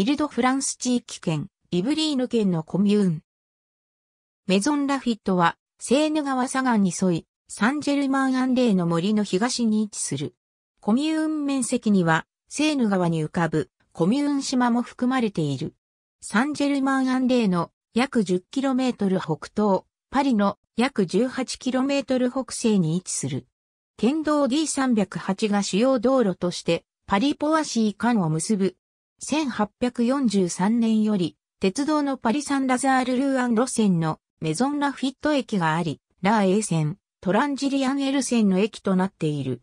イルド・フランス地域圏、イブリーヌ県のコミューン。メゾン・ラフィットは、セーヌ川左岸に沿い、サンジェルマン・アンレーの森の東に位置する。コミューン面積には、セーヌ川に浮かぶコミューン島も含まれている。サンジェルマン・アンレーの約 10km 北東、パリの約 18km 北西に位置する。県道 D308 が主要道路として、パリポアシー間を結ぶ1843年より、鉄道のパリ・サン・ラザール・ルーアン路線のメゾン・ラフィット駅があり、ラーセ線、トランジリアンエセ線の駅となっている。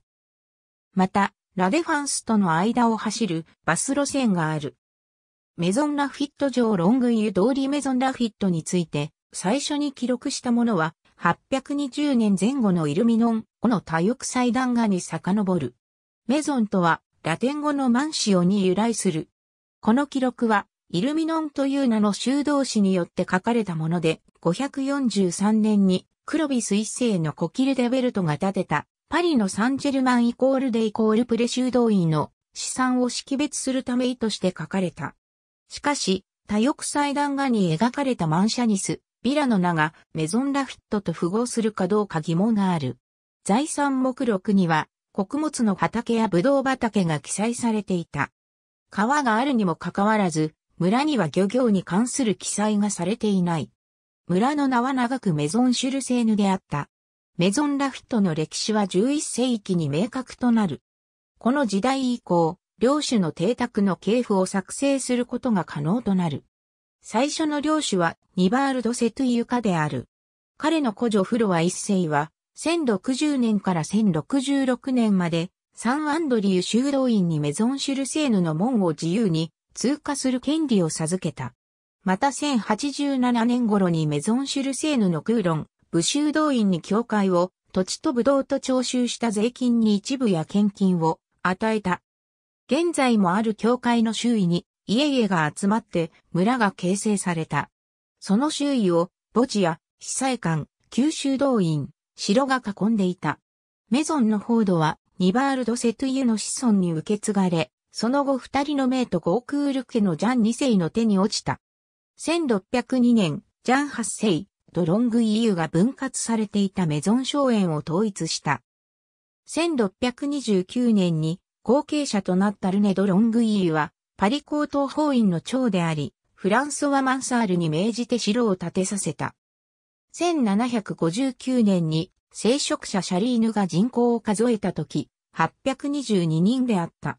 また、ラデファンスとの間を走るバス路線がある。メゾンラフィット上ロングユ通りメゾンラフィットについて最初に記録したものは820年前後のイルミノン、この多翼祭壇画に遡る。メゾンとはラテン語のマンシオに由来するこの記録は、イルミノンという名の修道士によって書かれたもので、543年にクロビス一世のコキル・デベルトが建てた、パリのサンジェルマンイコールデイコールプレ修道院の資産を識別するため意図して書かれた。しかし、多翼祭壇画に描かれたマンシャニス、ビラの名がメゾンラフィットと符合するかどうか疑問がある。財産目録には、穀物の畑やブドウ畑が記載されていた。川があるにもかかわらず、村には漁業に関する記載がされていない。村の名は長くメゾンシュルセーヌであった。メゾンラフィットの歴史は11世紀に明確となる。この時代以降、領主の邸宅の系譜を作成することが可能となる。最初の領主はニバールド・セトゥユカである。彼の古女フロア一世は、1060年から1066年までサンアンドリュー修道院にメゾンシュルセーヌの門を自由に通過する権利を授けた。また1087年頃にメゾンシュルセーヌの空論、武修道院に教会を土地と武道と徴収した税金に一部や献金を与えた。現在もある教会の周囲に家々が集まって村が形成された。その周囲を墓地や被災館、旧修道院、城が囲んでいた。メゾンの報道はニバールド・セトゥイユの子孫に受け継がれ、その後二人の名とゴークール家のジャン二世の手に落ちた。1602年、ジャン八世、ドロングイユが分割されていたメゾン荘園を統一した。1629年に後継者となったルネ・ドロングイユは、パリ高等法院の長であり、フランソワ・マンサールに命じて城を建てさせた。1759年に聖職者シャリーヌが人口を数えたとき、822人であった。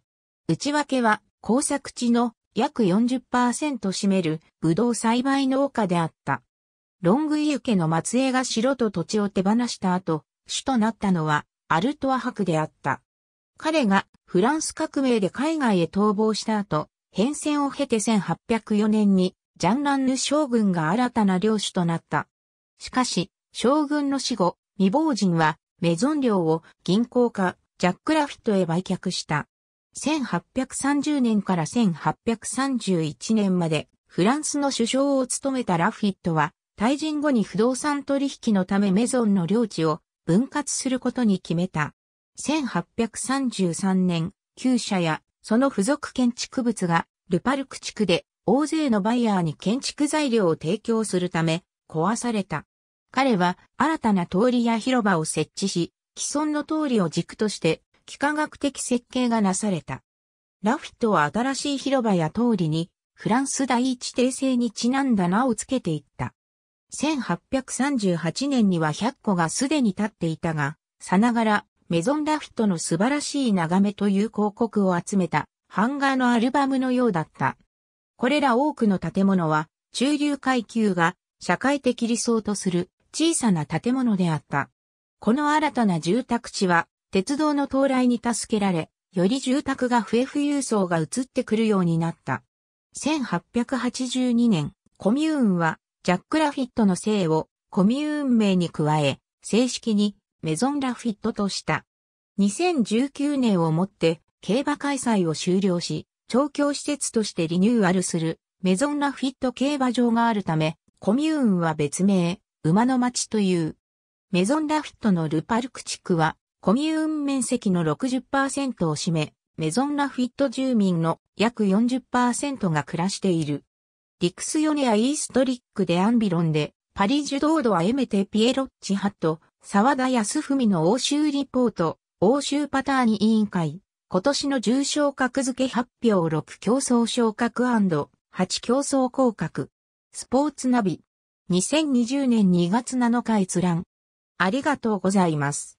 内訳は工作地の約40%占めるブドウ栽培農家であった。ロングイユ家の末裔が城と土地を手放した後、主となったのはアルトア博であった。彼がフランス革命で海外へ逃亡した後、変遷を経て1804年にジャンランヌ将軍が新たな領主となった。しかし、将軍の死後、未亡人はメゾン寮を銀行家ジャック・ラフィットへ売却した。1830年から1831年までフランスの首相を務めたラフィットは退陣後に不動産取引のためメゾンの領地を分割することに決めた。1833年、旧社やその付属建築物がルパルク地区で大勢のバイヤーに建築材料を提供するため壊された。彼は新たな通りや広場を設置し、既存の通りを軸として幾何学的設計がなされた。ラフィットは新しい広場や通りにフランス第一帝政にちなんだ名を付けていった。1838年には100個がすでに立っていたが、さながらメゾンラフィットの素晴らしい眺めという広告を集めたハンガーのアルバムのようだった。これら多くの建物は中流階級が社会的理想とする小さな建物であった。この新たな住宅地は、鉄道の到来に助けられ、より住宅が増え富裕層が移ってくるようになった。1882年、コミューンは、ジャック・ラフィットの姓をコミューン名に加え、正式にメゾン・ラフィットとした。2019年をもって競馬開催を終了し、調教施設としてリニューアルするメゾン・ラフィット競馬場があるため、コミューンは別名、馬の町という。メゾンラフィットのルパルク地区は、コミューン面積の60%を占め、メゾンラフィット住民の約40%が暮らしている。リクスヨネアイーストリックでアンビロンで、パリジュドードはエメテピエロッチハット、沢田康文の欧州リポート、欧州パターン委員会、今年の重症格付け発表6競争昇格 &8 競争降格。スポーツナビ。2020年2月7日閲覧。ありがとうございます。